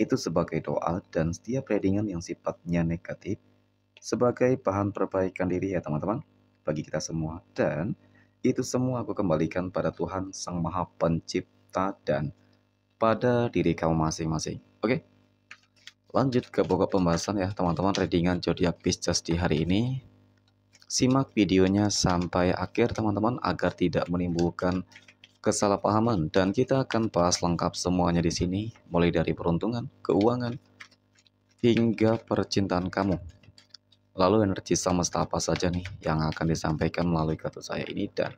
itu sebagai doa dan setiap readingan yang sifatnya negatif sebagai bahan perbaikan diri ya teman-teman bagi kita semua dan itu semua aku kembalikan pada Tuhan Sang Maha Pencipta dan pada diri kamu masing-masing. Oke. Lanjut ke pokok pembahasan ya teman-teman readingan zodiak Pisces di hari ini. Simak videonya sampai akhir teman-teman agar tidak menimbulkan kesalahpahaman dan kita akan bahas lengkap semuanya di sini mulai dari peruntungan, keuangan, hingga percintaan kamu. Lalu energi semesta apa saja nih yang akan disampaikan melalui kartu saya ini dan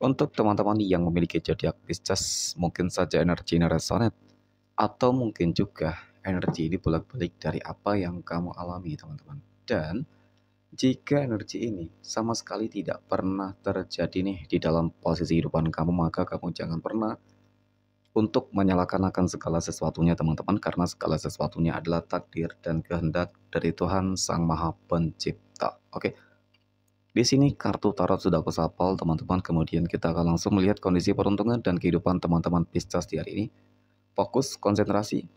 untuk teman-teman yang memiliki zodiak Pisces mungkin saja energi ini resonate atau mungkin juga energi ini bolak-balik dari apa yang kamu alami teman-teman. Dan jika energi ini sama sekali tidak pernah terjadi nih di dalam posisi kehidupan kamu, maka kamu jangan pernah untuk menyalahkan akan segala sesuatunya teman-teman karena segala sesuatunya adalah takdir dan kehendak dari Tuhan Sang Maha Pencipta. Oke. Di sini kartu tarot sudah aku sapal teman-teman. Kemudian kita akan langsung melihat kondisi peruntungan dan kehidupan teman-teman Pisces di hari ini. Fokus, konsentrasi.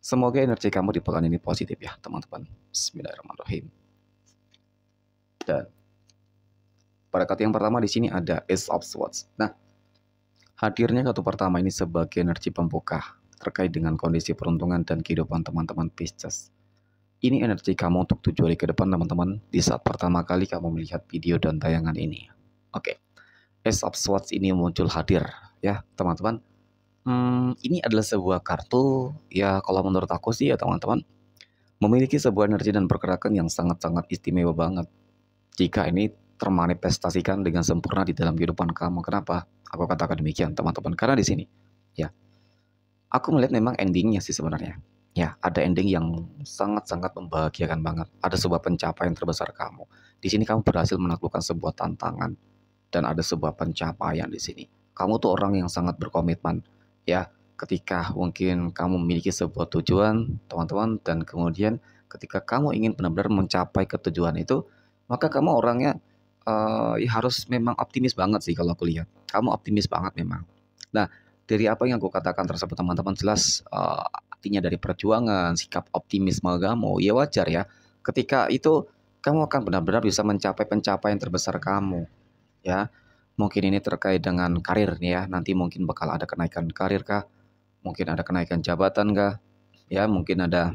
Semoga energi kamu di pekan ini positif ya, teman-teman. Bismillahirrahmanirrahim. Dan pada kata yang pertama di sini ada Ace of Swords. Nah, hadirnya kartu pertama ini sebagai energi pembuka terkait dengan kondisi peruntungan dan kehidupan teman-teman Pisces. Ini energi kamu untuk tujuh hari ke depan teman-teman di saat pertama kali kamu melihat video dan tayangan ini. Oke, okay. Ace of Swords ini muncul hadir ya teman-teman. Hmm, ini adalah sebuah kartu ya kalau menurut aku sih ya teman-teman memiliki sebuah energi dan pergerakan yang sangat-sangat istimewa banget jika ini termanifestasikan dengan sempurna di dalam kehidupan kamu. Kenapa? Aku katakan demikian, teman-teman. Karena di sini, ya, aku melihat memang endingnya sih sebenarnya. Ya, ada ending yang sangat-sangat membahagiakan banget. Ada sebuah pencapaian terbesar kamu. Di sini kamu berhasil menaklukkan sebuah tantangan dan ada sebuah pencapaian di sini. Kamu tuh orang yang sangat berkomitmen, ya. Ketika mungkin kamu memiliki sebuah tujuan, teman-teman, dan kemudian ketika kamu ingin benar-benar mencapai ketujuan itu, maka kamu orangnya uh, ya harus memang optimis banget sih kalau aku lihat. Kamu optimis banget memang. Nah, dari apa yang aku katakan tersebut teman-teman jelas uh, artinya dari perjuangan, sikap optimisme kamu, ya wajar ya. Ketika itu kamu akan benar-benar bisa mencapai pencapaian terbesar kamu. Ya. Mungkin ini terkait dengan karir nih ya. Nanti mungkin bakal ada kenaikan karir kah? Mungkin ada kenaikan jabatan kah? Ya, mungkin ada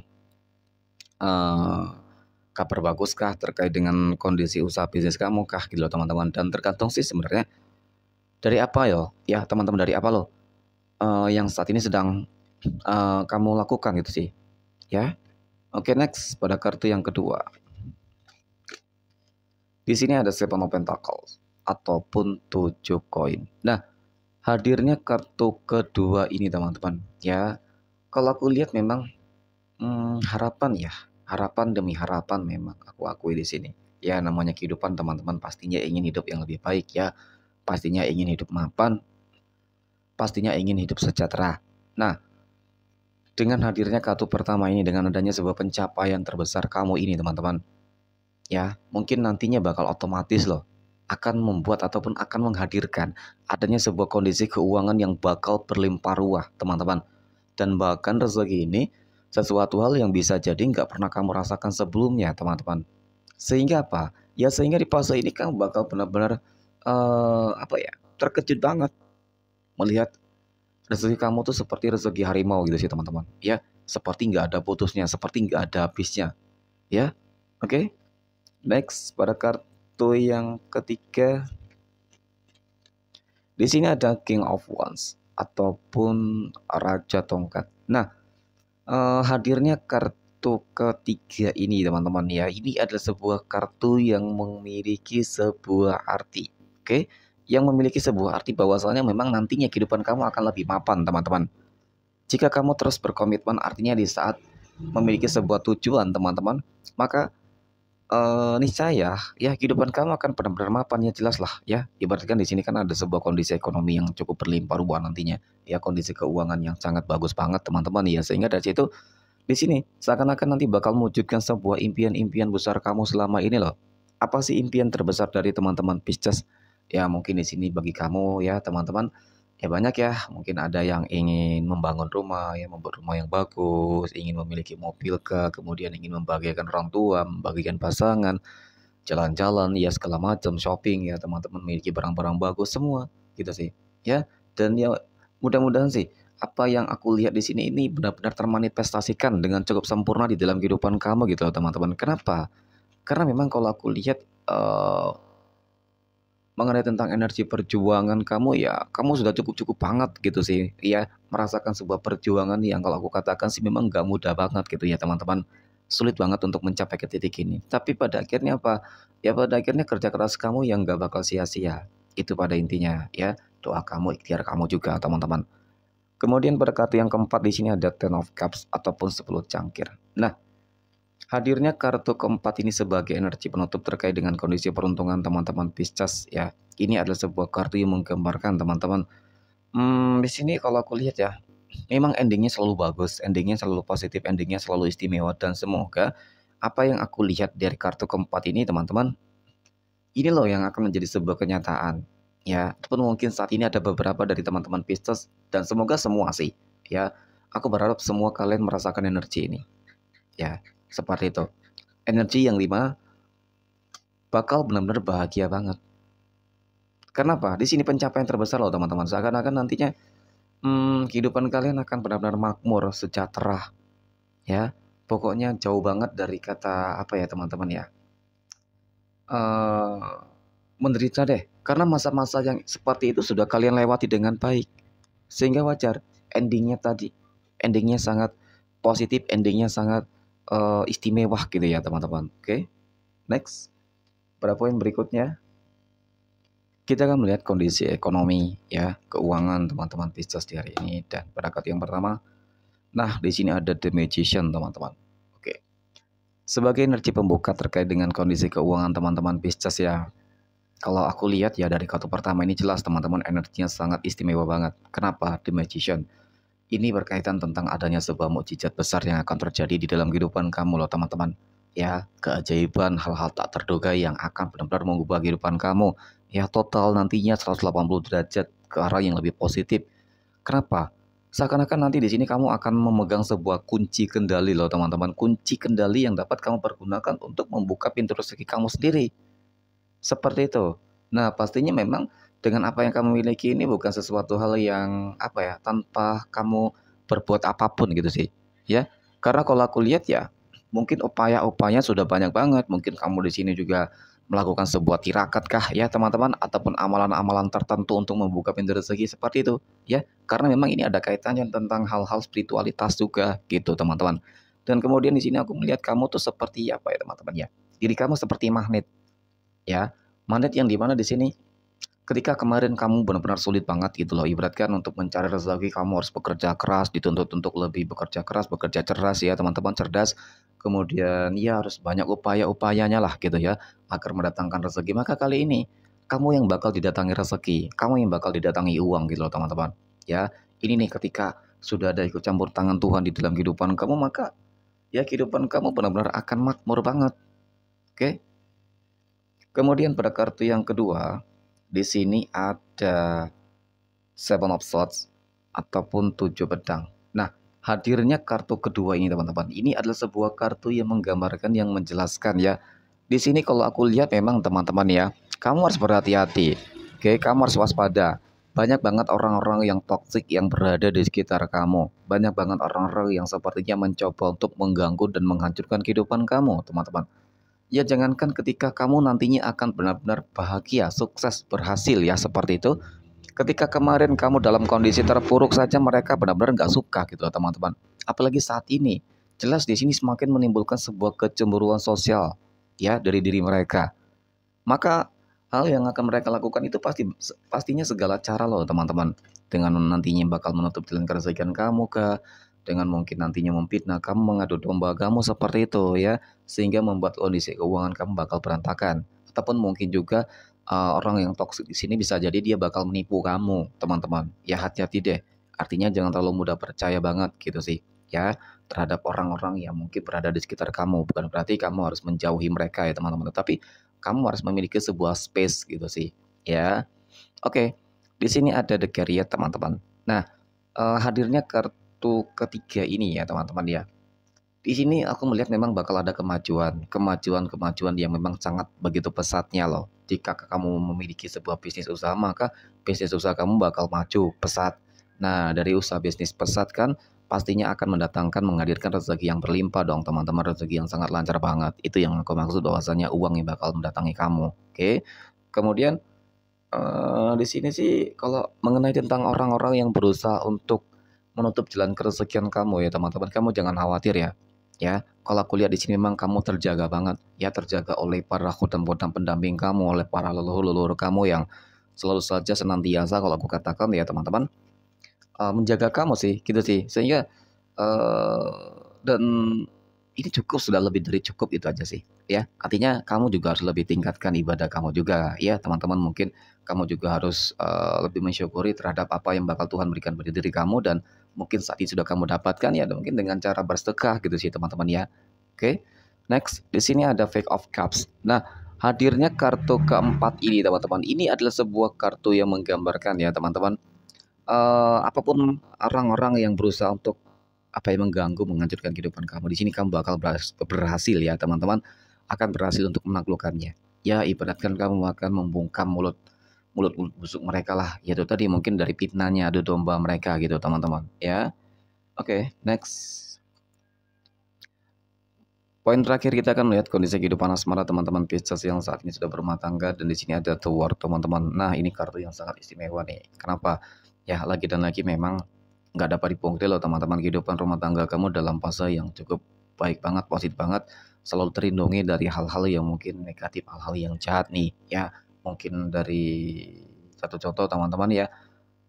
uh, kabar baguskah terkait dengan kondisi usaha bisnis kamu kah gitu loh teman-teman dan tergantung sih sebenarnya dari apa yo ya teman-teman dari apa lo uh, yang saat ini sedang uh, kamu lakukan gitu sih ya oke okay, next pada kartu yang kedua di sini ada Seven of Pentacles ataupun tujuh koin nah hadirnya kartu kedua ini teman-teman ya kalau aku lihat memang hmm, harapan ya harapan demi harapan memang aku akui di sini. Ya namanya kehidupan teman-teman pastinya ingin hidup yang lebih baik ya. Pastinya ingin hidup mapan. Pastinya ingin hidup sejahtera. Nah, dengan hadirnya kartu pertama ini dengan adanya sebuah pencapaian terbesar kamu ini teman-teman. Ya, mungkin nantinya bakal otomatis loh akan membuat ataupun akan menghadirkan adanya sebuah kondisi keuangan yang bakal berlimpah ruah, teman-teman. Dan bahkan rezeki ini sesuatu hal yang bisa jadi nggak pernah kamu rasakan sebelumnya teman-teman sehingga apa ya sehingga di fase ini kamu bakal benar-benar uh, apa ya terkejut banget melihat rezeki kamu tuh seperti rezeki harimau gitu sih teman-teman ya seperti nggak ada putusnya seperti nggak ada habisnya ya oke okay? next pada kartu yang ketiga di sini ada King of Wands ataupun Raja Tongkat nah uh, hadirnya kartu ketiga ini teman-teman ya ini adalah sebuah kartu yang memiliki sebuah arti oke okay? yang memiliki sebuah arti bahwasanya memang nantinya kehidupan kamu akan lebih mapan teman-teman jika kamu terus berkomitmen artinya di saat memiliki sebuah tujuan teman-teman maka uh, niscaya ya kehidupan kamu akan benar-benar mapan ya jelas lah ya ibaratkan di sini kan ada sebuah kondisi ekonomi yang cukup berlimpah ruah nantinya ya kondisi keuangan yang sangat bagus banget teman-teman ya sehingga dari situ di sini seakan-akan nanti bakal mewujudkan sebuah impian-impian besar kamu selama ini loh apa sih impian terbesar dari teman-teman Pisces ya mungkin di sini bagi kamu ya teman-teman ya banyak ya mungkin ada yang ingin membangun rumah ya membuat rumah yang bagus ingin memiliki mobil ke kemudian ingin membagikan orang tua membagikan pasangan jalan-jalan ya segala macam shopping ya teman-teman memiliki barang-barang bagus semua gitu sih ya dan ya mudah-mudahan sih apa yang aku lihat di sini ini benar-benar termanifestasikan dengan cukup sempurna di dalam kehidupan kamu gitu loh teman-teman kenapa karena memang kalau aku lihat uh, mengenai tentang energi perjuangan kamu ya kamu sudah cukup-cukup banget gitu sih ya merasakan sebuah perjuangan yang kalau aku katakan sih memang gak mudah banget gitu ya teman-teman sulit banget untuk mencapai ke titik ini tapi pada akhirnya apa ya pada akhirnya kerja keras kamu yang gak bakal sia-sia itu pada intinya ya doa kamu ikhtiar kamu juga teman-teman kemudian pada kartu yang keempat di sini ada ten of cups ataupun 10 cangkir nah Hadirnya kartu keempat ini sebagai energi penutup terkait dengan kondisi peruntungan teman-teman Pisces ya. Ini adalah sebuah kartu yang menggambarkan teman-teman. Hmm, di sini kalau aku lihat ya, memang endingnya selalu bagus, endingnya selalu positif, endingnya selalu istimewa dan semoga apa yang aku lihat dari kartu keempat ini teman-teman, ini loh yang akan menjadi sebuah kenyataan ya. Pun mungkin saat ini ada beberapa dari teman-teman Pisces dan semoga semua sih ya. Aku berharap semua kalian merasakan energi ini. Ya, seperti itu. Energi yang lima bakal benar-benar bahagia banget. Kenapa? Di sini pencapaian terbesar loh teman-teman. Seakan-akan nantinya hmm, kehidupan kalian akan benar-benar makmur, sejahtera. Ya, pokoknya jauh banget dari kata apa ya teman-teman ya. Uh, menderita deh, karena masa-masa yang seperti itu sudah kalian lewati dengan baik. Sehingga wajar endingnya tadi, endingnya sangat positif, endingnya sangat uh, istimewa gitu ya teman-teman. Oke, okay? next. Pada poin berikutnya, kita akan melihat kondisi ekonomi ya, keuangan teman-teman Pisces di hari ini. Dan pada kartu yang pertama, nah di sini ada The Magician teman-teman. Oke, sebagai energi pembuka terkait dengan kondisi keuangan teman-teman Pisces ya. Kalau aku lihat ya dari kartu pertama ini jelas teman-teman energinya sangat istimewa banget. Kenapa? The Magician ini berkaitan tentang adanya sebuah mukjizat besar yang akan terjadi di dalam kehidupan kamu loh teman-teman. Ya, keajaiban hal-hal tak terduga yang akan benar-benar mengubah kehidupan kamu. Ya, total nantinya 180 derajat ke arah yang lebih positif. Kenapa? Seakan-akan nanti di sini kamu akan memegang sebuah kunci kendali loh teman-teman. Kunci kendali yang dapat kamu pergunakan untuk membuka pintu rezeki kamu sendiri. Seperti itu. Nah, pastinya memang dengan apa yang kamu miliki ini bukan sesuatu hal yang apa ya tanpa kamu berbuat apapun gitu sih ya karena kalau aku lihat ya mungkin upaya-upaya sudah banyak banget mungkin kamu di sini juga melakukan sebuah tirakat kah ya teman-teman ataupun amalan-amalan tertentu untuk membuka pintu rezeki seperti itu ya karena memang ini ada kaitannya tentang hal-hal spiritualitas juga gitu teman-teman dan kemudian di sini aku melihat kamu tuh seperti apa ya teman-teman ya diri kamu seperti magnet ya magnet yang dimana di sini ketika kemarin kamu benar-benar sulit banget gitu loh ibaratkan untuk mencari rezeki kamu harus bekerja keras dituntut untuk lebih bekerja keras bekerja cerdas ya teman-teman cerdas kemudian ya harus banyak upaya-upayanya lah gitu ya agar mendatangkan rezeki maka kali ini kamu yang bakal didatangi rezeki kamu yang bakal didatangi uang gitu loh teman-teman ya ini nih ketika sudah ada ikut campur tangan Tuhan di dalam kehidupan kamu maka ya kehidupan kamu benar-benar akan makmur banget oke kemudian pada kartu yang kedua di sini ada seven of swords ataupun tujuh pedang. Nah, hadirnya kartu kedua ini teman-teman. Ini adalah sebuah kartu yang menggambarkan yang menjelaskan ya. Di sini kalau aku lihat memang teman-teman ya, kamu harus berhati-hati. Oke, kamu harus waspada. Banyak banget orang-orang yang toksik yang berada di sekitar kamu. Banyak banget orang-orang yang sepertinya mencoba untuk mengganggu dan menghancurkan kehidupan kamu, teman-teman ya jangankan ketika kamu nantinya akan benar-benar bahagia, sukses, berhasil ya seperti itu. Ketika kemarin kamu dalam kondisi terpuruk saja mereka benar-benar nggak suka gitu teman-teman. Apalagi saat ini, jelas di sini semakin menimbulkan sebuah kecemburuan sosial ya dari diri mereka. Maka hal yang akan mereka lakukan itu pasti pastinya segala cara loh teman-teman. Dengan nantinya bakal menutup jalan keresahan kamu ke dengan mungkin nantinya memfitnah kamu mengadu domba kamu seperti itu ya sehingga membuat kondisi keuangan kamu bakal berantakan ataupun mungkin juga uh, orang yang toksik di sini bisa jadi dia bakal menipu kamu teman-teman ya hati-hati deh artinya jangan terlalu mudah percaya banget gitu sih ya terhadap orang-orang yang mungkin berada di sekitar kamu bukan berarti kamu harus menjauhi mereka ya teman-teman tetapi kamu harus memiliki sebuah space gitu sih ya oke di sini ada the carrier teman-teman nah uh, hadirnya kartu waktu ketiga ini ya teman-teman ya. Di sini aku melihat memang bakal ada kemajuan, kemajuan-kemajuan yang memang sangat begitu pesatnya loh. Jika kamu memiliki sebuah bisnis usaha, maka bisnis usaha kamu bakal maju pesat. Nah, dari usaha bisnis pesat kan pastinya akan mendatangkan menghadirkan rezeki yang berlimpah dong teman-teman rezeki yang sangat lancar banget itu yang aku maksud bahwasanya uang yang bakal mendatangi kamu oke okay? kemudian uh, di sini sih kalau mengenai tentang orang-orang yang berusaha untuk menutup jalan kerezekian kamu ya teman-teman. Kamu jangan khawatir ya. Ya, kalau aku lihat di sini memang kamu terjaga banget ya, terjaga oleh para khodam-khodam pendamping kamu, oleh para leluhur-leluhur kamu yang selalu saja senantiasa kalau aku katakan ya teman-teman uh, menjaga kamu sih gitu sih sehingga uh, dan ini cukup sudah lebih dari cukup itu aja sih ya artinya kamu juga harus lebih tingkatkan ibadah kamu juga ya teman-teman mungkin kamu juga harus uh, lebih mensyukuri terhadap apa yang bakal Tuhan berikan pada diri kamu dan mungkin saat ini sudah kamu dapatkan ya mungkin dengan cara bersedekah gitu sih teman-teman ya. Oke. Next, di sini ada Fake of Cups. Nah, hadirnya kartu keempat ini teman-teman. Ini adalah sebuah kartu yang menggambarkan ya teman-teman. Uh, apapun orang-orang yang berusaha untuk apa yang mengganggu, menghancurkan kehidupan kamu, di sini kamu bakal berhasil ya teman-teman. Akan berhasil untuk menaklukkannya. Ya, ibaratkan kamu akan membungkam mulut mulut mulut busuk mereka lah yaitu tadi mungkin dari fitnahnya adu domba mereka gitu teman-teman ya oke okay, next Poin terakhir kita akan melihat kondisi kehidupan asmara teman-teman Pisces yang saat ini sudah berumah tangga dan di sini ada tower teman-teman. Nah ini kartu yang sangat istimewa nih. Kenapa? Ya lagi dan lagi memang nggak dapat dipungkiri loh teman-teman kehidupan rumah tangga kamu dalam fase yang cukup baik banget, positif banget, selalu terlindungi dari hal-hal yang mungkin negatif, hal-hal yang jahat nih ya mungkin dari satu contoh teman-teman ya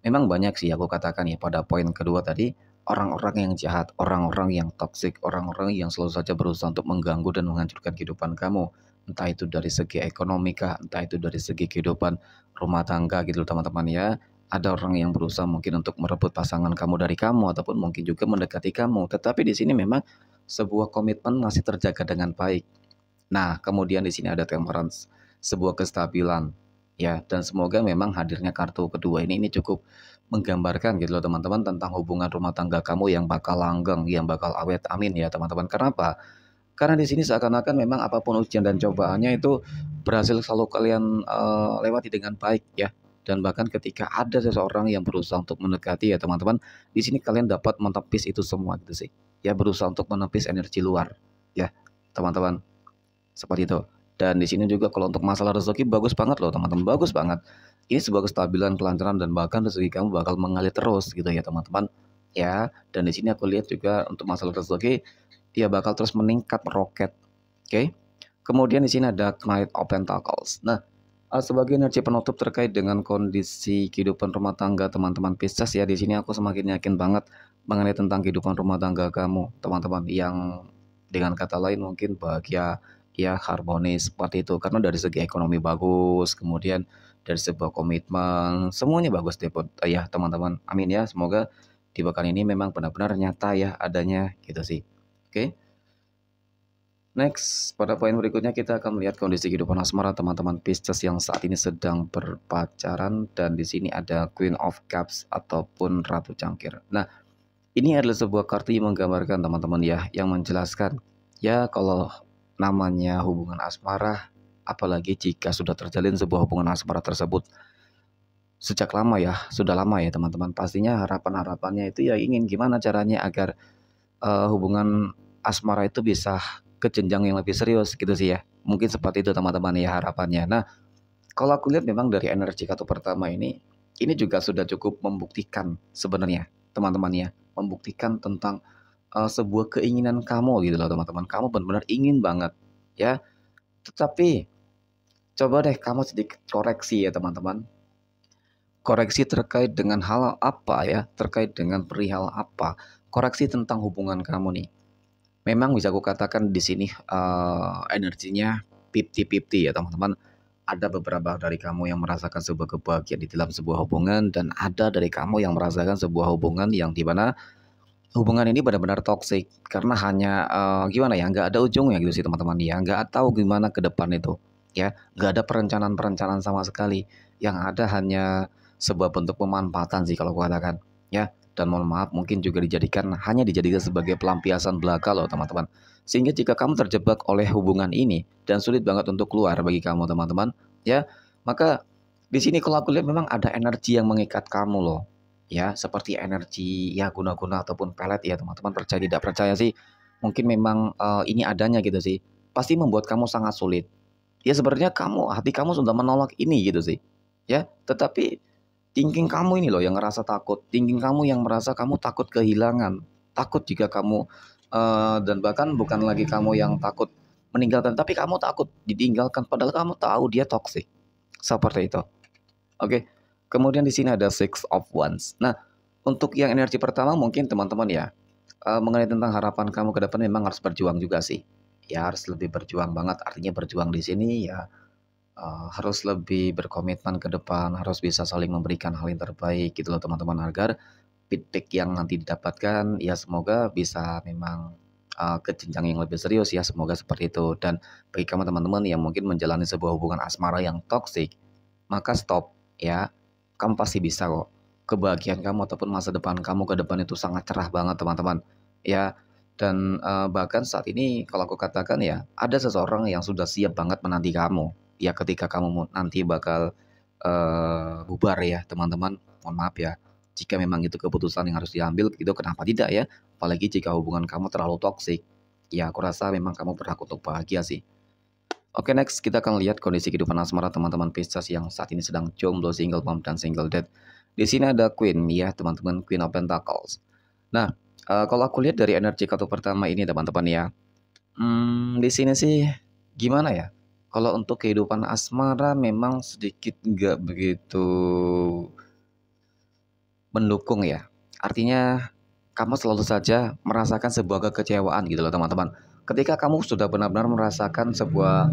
memang banyak sih aku katakan ya pada poin kedua tadi orang-orang yang jahat, orang-orang yang toksik, orang-orang yang selalu saja berusaha untuk mengganggu dan menghancurkan kehidupan kamu. Entah itu dari segi ekonomi kah, entah itu dari segi kehidupan rumah tangga gitu teman-teman ya. Ada orang yang berusaha mungkin untuk merebut pasangan kamu dari kamu ataupun mungkin juga mendekati kamu. Tetapi di sini memang sebuah komitmen masih terjaga dengan baik. Nah, kemudian di sini ada temperance sebuah kestabilan ya dan semoga memang hadirnya kartu kedua ini ini cukup menggambarkan gitu loh teman-teman tentang hubungan rumah tangga kamu yang bakal langgeng yang bakal awet amin ya teman-teman kenapa karena di sini seakan-akan memang apapun ujian dan cobaannya itu berhasil selalu kalian uh, lewati dengan baik ya dan bahkan ketika ada seseorang yang berusaha untuk mendekati ya teman-teman di sini kalian dapat menepis itu semua gitu sih ya berusaha untuk menepis energi luar ya teman-teman seperti itu dan di sini juga kalau untuk masalah rezeki bagus banget loh teman-teman, bagus banget. Ini sebuah kestabilan, kelancaran dan bahkan rezeki kamu bakal mengalir terus gitu ya teman-teman. Ya, dan di sini aku lihat juga untuk masalah rezeki dia bakal terus meningkat roket. Oke. Kemudian di sini ada Knight of Pentacles. Nah, eh, sebagai energi penutup terkait dengan kondisi kehidupan rumah tangga teman-teman Pisces ya di sini aku semakin yakin banget mengenai tentang kehidupan rumah tangga kamu teman-teman yang dengan kata lain mungkin bahagia ya harmonis seperti itu karena dari segi ekonomi bagus kemudian dari sebuah komitmen semuanya bagus deh eh, ya teman-teman amin ya semoga di pekan ini memang benar-benar nyata ya adanya gitu sih oke Next, pada poin berikutnya kita akan melihat kondisi kehidupan asmara teman-teman Pisces yang saat ini sedang berpacaran dan di sini ada Queen of Cups ataupun Ratu Cangkir. Nah, ini adalah sebuah kartu yang menggambarkan teman-teman ya yang menjelaskan ya kalau namanya hubungan asmara, apalagi jika sudah terjalin sebuah hubungan asmara tersebut sejak lama ya, sudah lama ya teman-teman. Pastinya harapan-harapannya itu ya ingin gimana caranya agar uh, hubungan asmara itu bisa ke jenjang yang lebih serius gitu sih ya. Mungkin seperti itu teman-teman ya harapannya. Nah, kalau aku lihat memang dari energi kartu pertama ini, ini juga sudah cukup membuktikan sebenarnya teman-teman ya, membuktikan tentang uh, sebuah keinginan kamu gitu loh teman-teman. Kamu benar-benar ingin banget ya. Tetapi coba deh kamu sedikit koreksi ya teman-teman. Koreksi terkait dengan hal apa ya? Terkait dengan perihal apa? Koreksi tentang hubungan kamu nih. Memang bisa aku katakan di sini uh, energinya 50-50 ya teman-teman. Ada beberapa dari kamu yang merasakan sebuah kebahagiaan di dalam sebuah hubungan dan ada dari kamu yang merasakan sebuah hubungan yang di mana hubungan ini benar-benar toksik karena hanya uh, gimana ya nggak ada ujungnya gitu sih teman-teman ya nggak tahu gimana ke depan itu ya nggak ada perencanaan-perencanaan sama sekali yang ada hanya sebuah bentuk pemanfaatan sih kalau gua katakan ya dan mohon maaf mungkin juga dijadikan hanya dijadikan sebagai pelampiasan belaka loh teman-teman sehingga jika kamu terjebak oleh hubungan ini dan sulit banget untuk keluar bagi kamu teman-teman ya maka di sini kalau aku lihat memang ada energi yang mengikat kamu loh ya seperti energi ya guna-guna ataupun pelet ya teman-teman percaya tidak percaya sih mungkin memang uh, ini adanya gitu sih pasti membuat kamu sangat sulit ya sebenarnya kamu hati kamu sudah menolak ini gitu sih ya tetapi thinking kamu ini loh yang ngerasa takut thinking kamu yang merasa kamu takut kehilangan takut jika kamu uh, dan bahkan bukan lagi kamu yang takut meninggalkan tapi kamu takut ditinggalkan padahal kamu tahu dia toksik seperti itu oke okay? Kemudian di sini ada six of wands. Nah, untuk yang energi pertama mungkin teman-teman ya uh, mengenai tentang harapan kamu ke depan memang harus berjuang juga sih. Ya harus lebih berjuang banget. Artinya berjuang di sini ya uh, harus lebih berkomitmen ke depan, harus bisa saling memberikan hal yang terbaik gitu loh teman-teman agar feedback yang nanti didapatkan ya semoga bisa memang uh, ke jenjang yang lebih serius ya semoga seperti itu dan bagi kamu teman-teman yang mungkin menjalani sebuah hubungan asmara yang toksik maka stop ya kamu pasti bisa kok. Kebahagiaan kamu ataupun masa depan kamu ke depan itu sangat cerah banget teman-teman. Ya, dan uh, bahkan saat ini kalau aku katakan ya, ada seseorang yang sudah siap banget menanti kamu. Ya ketika kamu nanti bakal uh, bubar ya teman-teman, mohon maaf ya. Jika memang itu keputusan yang harus diambil, itu kenapa tidak ya? Apalagi jika hubungan kamu terlalu toksik. Ya aku rasa memang kamu berhak untuk bahagia sih. Oke okay, next kita akan lihat kondisi kehidupan asmara teman-teman Pisces yang saat ini sedang jomblo, single mom dan single dad. Di sini ada Queen ya teman-teman Queen of Pentacles. Nah uh, kalau aku lihat dari energi kartu pertama ini teman-teman ya, hmm, di sini sih gimana ya? Kalau untuk kehidupan asmara memang sedikit nggak begitu mendukung ya. Artinya kamu selalu saja merasakan sebuah kekecewaan gitu loh teman-teman ketika kamu sudah benar-benar merasakan sebuah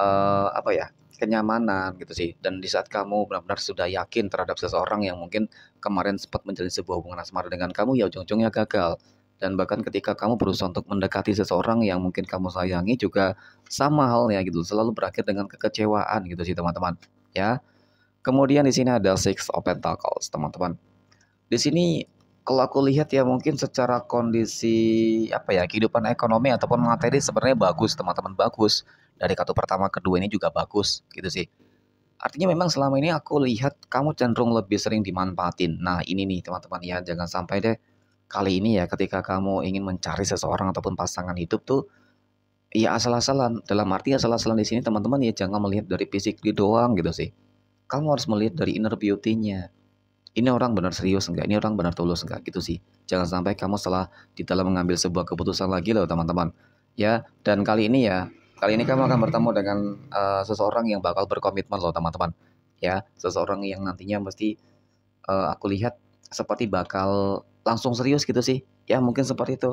uh, apa ya kenyamanan gitu sih dan di saat kamu benar-benar sudah yakin terhadap seseorang yang mungkin kemarin sempat menjalin sebuah hubungan asmara dengan kamu ya ujung-ujungnya gagal dan bahkan ketika kamu berusaha untuk mendekati seseorang yang mungkin kamu sayangi juga sama halnya gitu selalu berakhir dengan kekecewaan gitu sih teman-teman ya kemudian di sini ada six of pentacles teman-teman di sini kalau aku lihat ya mungkin secara kondisi apa ya kehidupan ekonomi ataupun materi sebenarnya bagus teman-teman bagus dari kartu pertama kedua ini juga bagus gitu sih artinya memang selama ini aku lihat kamu cenderung lebih sering dimanfaatin nah ini nih teman-teman ya jangan sampai deh kali ini ya ketika kamu ingin mencari seseorang ataupun pasangan hidup tuh ya asal-asalan dalam arti asal-asalan di sini teman-teman ya jangan melihat dari fisik di doang gitu sih kamu harus melihat dari inner beauty-nya ini orang benar serius enggak, ini orang benar tulus enggak gitu sih. Jangan sampai kamu salah di dalam mengambil sebuah keputusan lagi loh teman-teman. Ya, dan kali ini ya, kali ini kamu akan bertemu dengan uh, seseorang yang bakal berkomitmen loh teman-teman. Ya, seseorang yang nantinya mesti uh, aku lihat seperti bakal langsung serius gitu sih. Ya, mungkin seperti itu.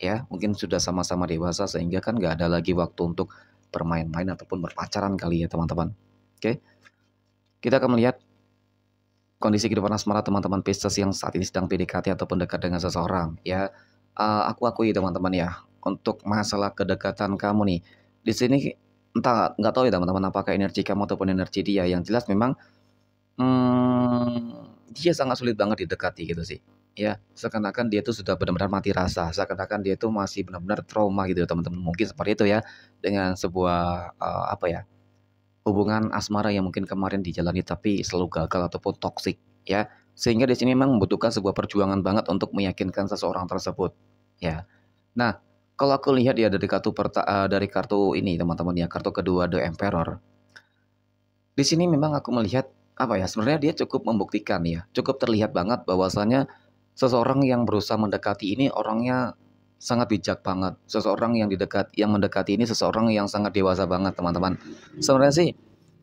Ya, mungkin sudah sama-sama dewasa sehingga kan nggak ada lagi waktu untuk bermain-main ataupun berpacaran kali ya teman-teman. Oke. Kita akan melihat kondisi kehidupan asmara teman-teman Pisces yang saat ini sedang PDKT ataupun dekat dengan seseorang ya. Uh, aku akui teman-teman ya, untuk masalah kedekatan kamu nih. Di sini entah nggak tahu ya teman-teman apakah energi kamu ataupun energi dia yang jelas memang hmm, dia sangat sulit banget didekati gitu sih ya seakan-akan dia tuh sudah benar-benar mati rasa seakan-akan dia tuh masih benar-benar trauma gitu teman-teman mungkin seperti itu ya dengan sebuah uh, apa ya hubungan asmara yang mungkin kemarin dijalani tapi selalu gagal ataupun toksik ya. Sehingga di sini memang membutuhkan sebuah perjuangan banget untuk meyakinkan seseorang tersebut ya. Nah, kalau aku lihat ya dari kartu perta, uh, dari kartu ini teman-teman ya, kartu kedua The Emperor. Di sini memang aku melihat apa ya, sebenarnya dia cukup membuktikan ya, cukup terlihat banget bahwasanya seseorang yang berusaha mendekati ini orangnya sangat bijak banget. Seseorang yang didekat, yang mendekati ini seseorang yang sangat dewasa banget, teman-teman. Sebenarnya sih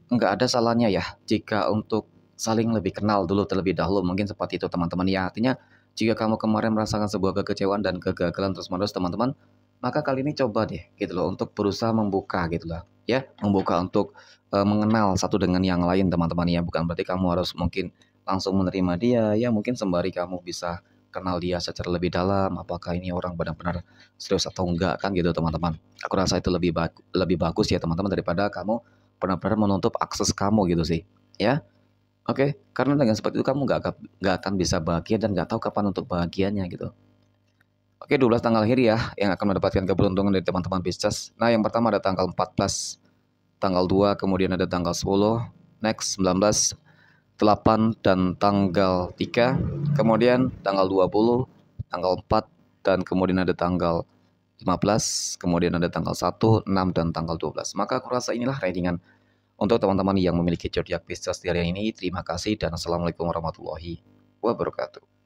nggak ada salahnya ya jika untuk saling lebih kenal dulu terlebih dahulu mungkin seperti itu teman-teman ya artinya jika kamu kemarin merasakan sebuah kekecewaan dan kegagalan terus menerus teman-teman maka kali ini coba deh gitu loh untuk berusaha membuka gitu loh ya membuka untuk uh, mengenal satu dengan yang lain teman-teman ya bukan berarti kamu harus mungkin langsung menerima dia ya mungkin sembari kamu bisa kenal dia secara lebih dalam apakah ini orang benar-benar serius atau enggak kan gitu teman-teman aku rasa itu lebih ba lebih bagus ya teman-teman daripada kamu benar-benar menutup akses kamu gitu sih ya oke okay? karena dengan seperti itu kamu nggak nggak akan bisa bahagia dan nggak tahu kapan untuk bahagianya gitu oke okay, 12 tanggal akhir ya yang akan mendapatkan keberuntungan dari teman-teman bisnis nah yang pertama ada tanggal 14 tanggal 2 kemudian ada tanggal 10 next 19 8 dan tanggal 3, kemudian tanggal 20, tanggal 4, dan kemudian ada tanggal 15, kemudian ada tanggal 1, 6, dan tanggal 12. Maka aku rasa inilah ratingan untuk teman-teman yang memiliki zodiak Pisces di hari ini. Terima kasih dan Assalamualaikum warahmatullahi wabarakatuh.